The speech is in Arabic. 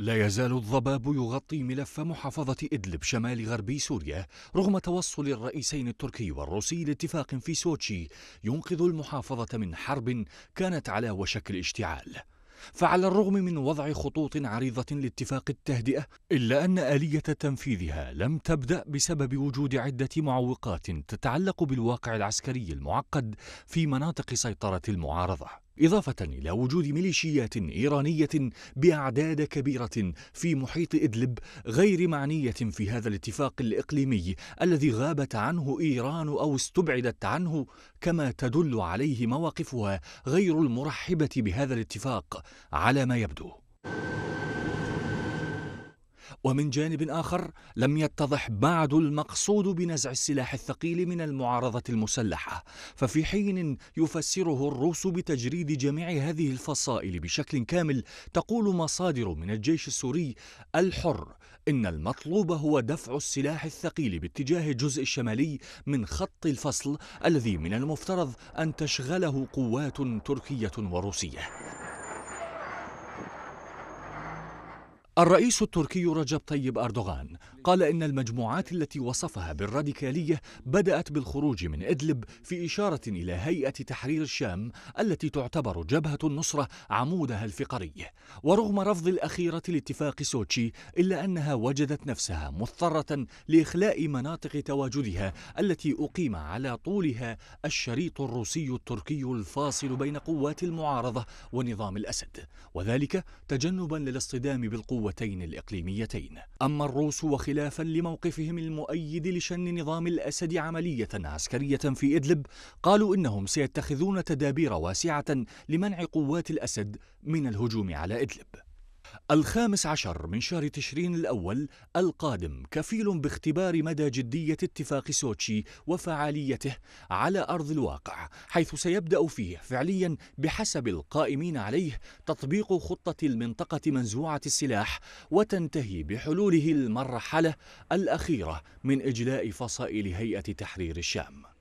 لا يزال الضباب يغطي ملف محافظة إدلب شمال غربي سوريا رغم توصل الرئيسين التركي والروسي لاتفاق في سوتشي ينقذ المحافظة من حرب كانت على وشك الاشتعال فعلى الرغم من وضع خطوط عريضة لاتفاق التهدئة إلا أن آلية تنفيذها لم تبدأ بسبب وجود عدة معوقات تتعلق بالواقع العسكري المعقد في مناطق سيطرة المعارضة إضافة إلى وجود ميليشيات إيرانية بأعداد كبيرة في محيط إدلب غير معنية في هذا الاتفاق الإقليمي الذي غابت عنه إيران أو استبعدت عنه كما تدل عليه مواقفها غير المرحبة بهذا الاتفاق على ما يبدو ومن جانب آخر لم يتضح بعد المقصود بنزع السلاح الثقيل من المعارضة المسلحة ففي حين يفسره الروس بتجريد جميع هذه الفصائل بشكل كامل تقول مصادر من الجيش السوري الحر إن المطلوب هو دفع السلاح الثقيل باتجاه الجزء الشمالي من خط الفصل الذي من المفترض أن تشغله قوات تركية وروسية الرئيس التركي رجب طيب أردوغان قال إن المجموعات التي وصفها بالراديكالية بدأت بالخروج من إدلب في إشارة إلى هيئة تحرير الشام التي تعتبر جبهة النصرة عمودها الفقري ورغم رفض الأخيرة لاتفاق سوتشي إلا أنها وجدت نفسها مضطرة لإخلاء مناطق تواجدها التي أقيم على طولها الشريط الروسي التركي الفاصل بين قوات المعارضة ونظام الأسد وذلك تجنبا للاصطدام بالقوتين الإقليميتين أما الروس وخلافهم خلافا لموقفهم المؤيد لشن نظام الأسد عملية عسكرية في إدلب قالوا إنهم سيتخذون تدابير واسعة لمنع قوات الأسد من الهجوم على إدلب الخامس عشر من شهر تشرين الأول القادم كفيل باختبار مدى جدية اتفاق سوتشي وفعاليته على أرض الواقع حيث سيبدأ فيه فعليا بحسب القائمين عليه تطبيق خطة المنطقة منزوعة السلاح وتنتهي بحلوله المرحلة الأخيرة من إجلاء فصائل هيئة تحرير الشام